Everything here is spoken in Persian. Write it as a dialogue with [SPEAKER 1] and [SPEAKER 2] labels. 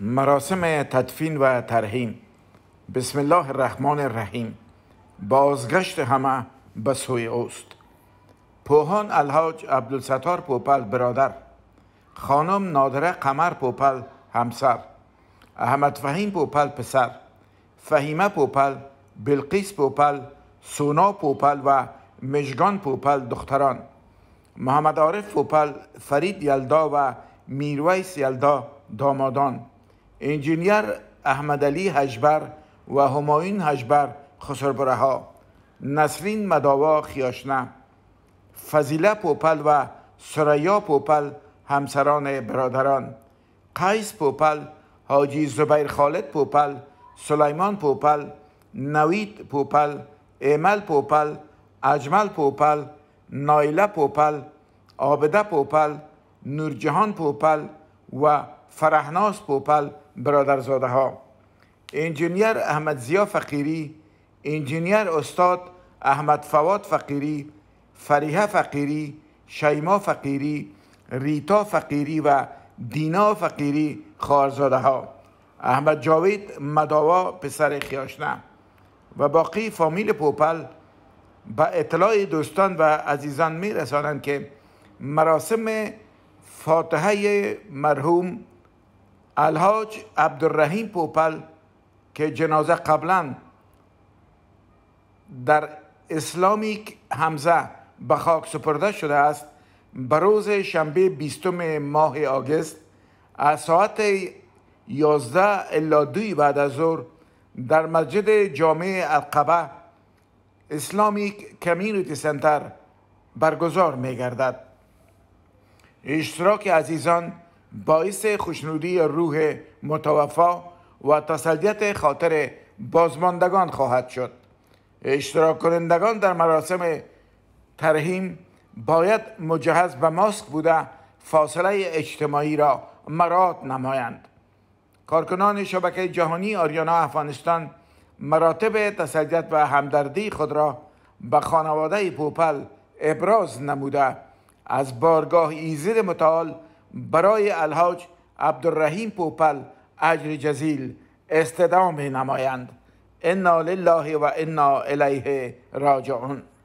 [SPEAKER 1] مراسم تدفین و ترحیم بسم الله الرحمن الرحیم بازگشت همه به سوی اوست پوهان الحاج عبدالستار پوپل برادر خانم نادره قمر پوپل همسر احمد فهیم پوپل پسر فهیمه پوپل بلقیس پوپل سونا پوپل و مژگان پوپل دختران محمد عارف پوپل فرید یلدا و میرویس یلدا دامادان انجینیر علی حجبر و هماین حجبر خسربرها نسرین مداوا خیاشنه فضیله پوپل و سریا پوپل همسران برادران قیس پوپل حاجی زبیر خالد پوپل سلیمان پوپل نوید پوپل ایمل پوپل اجمل پوپل نایله پوپل آبده پوپل نورجهان پوپل و فرهناس پوپل برادرزاده ها انجینیر احمد زیا فقیری انجینیر استاد احمد فواد فقیری فریحه فقیری شیما فقیری ریتا فقیری و دینا فقیری خارزاده ها احمد جاوید مداوا پسر خیاشنه و باقی فامیل پوپل به اطلاع دوستان و عزیزان می رسانند که مراسم فاتحه مرحوم الحاج عبدالرحیم پوپل که جنازه قبلا در اسلامیک همزه به خاک سپرده شده است به روز شنبه بیستم ماه آگست از ساعت 11 الا دوی بعد از ظهر در مسجد جامع القبه اسلامیک کمیونیتی سنتر برگزار می گردد اشتراک عزیزان باعث خوشنودی روح متوفا و تسلیت خاطر بازماندگان خواهد شد اشتراک کنندگان در مراسم ترهیم باید مجهز به ماسک بوده فاصله اجتماعی را مراد نمایند کارکنان شبکه جهانی آریانا افغانستان مراتب تسلیت و همدردی خود را به خانواده پوپل ابراز نموده از بارگاه ایزد متعال برای الحاج عبدالرحیم پوپل اجر جزیل استدام نمایند انا لله و انا الیه راجعون